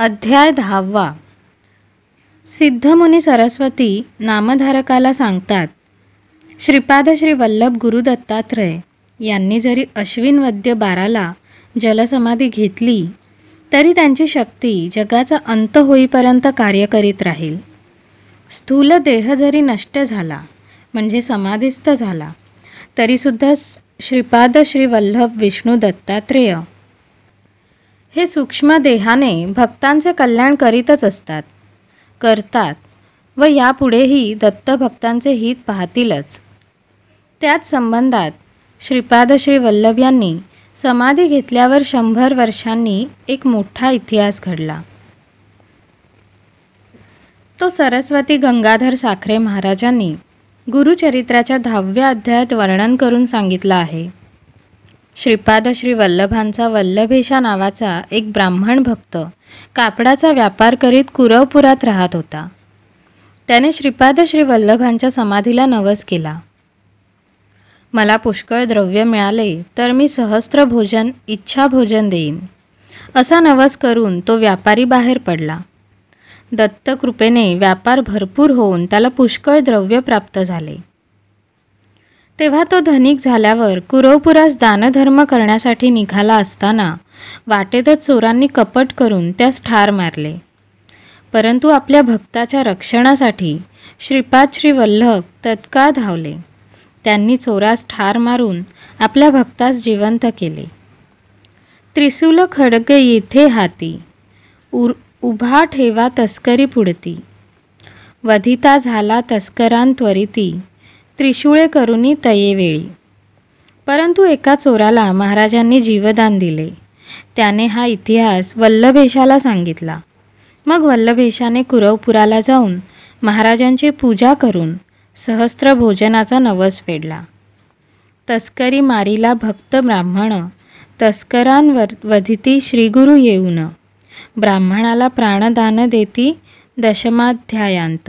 अध्याय दहावा सिद्धमुनी सरस्वती नामधारकाला सांगतात श्रीपाद श्री वल्लभ गुरु दत्तात्रय यांनी जरी अश्विन वद्य बाराला जलसमाधी घेतली तरी त्यांची शक्ती जगाचा अंत होईपर्यंत कार्य करीत राहील स्थूल देह जरी नष्ट झाला म्हणजे समाधीस्थ झाला तरीसुद्धा श्रीपाद श्री वल्लभ विष्णू दत्तात्रेय हे सूक्ष्म देहाने भक्तांचे कल्याण करीतच असतात करतात व यापुढेही दत्तभक्तांचे हित पाहतीलच त्याच संबंधात श्रीपाद श्री वल्लभ यांनी समाधी घेतल्यावर शंभर वर्षांनी एक मोठा इतिहास घडला तो सरस्वती गंगाधर साखरे महाराजांनी गुरुचरित्राच्या दहाव्या अध्यायात वर्णन करून सांगितलं आहे श्रीपाद श्री वल्लभांचा वल्लभेशा नावाचा एक ब्राह्मण भक्त कापडाचा व्यापार करीत कुरवपुरात राहत होता त्याने श्रीपाद श्री वल्लभांच्या समाधीला नवस केला मला पुष्कळ द्रव्य मिळाले तर मी सहस्त्र भोजन इच्छा भोजन देईन असा नवस करून तो व्यापारी बाहेर पडला दत्तकृपेने व्यापार भरपूर होऊन त्याला पुष्कळ द्रव्य प्राप्त झाले तेव्हा तो धनिक झाल्यावर कुरवपुरास दानधर्म करण्यासाठी निघाला असताना वाटेतच चोरांनी कपट करून त्यास ठार मारले परंतु आपल्या भक्ताच्या रक्षणासाठी श्रीपाद श्री वल्लभ तत्काळ धावले त्यांनी चोरास ठार मारून आपल्या भक्तास जिवंत केले त्रिशूल खडगे येथे हाती उर उभा ठेवा तस्करी पुढती वधिता झाला तस्करांत्वरिती त्रिशूळे करुनी तयेवेळी परंतु एका चोराला महाराजांनी जीवदान दिले त्याने हा इतिहास वल्लभेशाला सांगितला मग वल्लभेशाने कुरवपुराला जाऊन महाराजांची पूजा करून सहस्त्र भोजनाचा नवस फेडला तस्करी मारीला भक्त ब्राह्मण तस्करांवर वधिती श्रीगुरु येऊन ब्राह्मणाला प्राणदान देती दशमाध्यायांत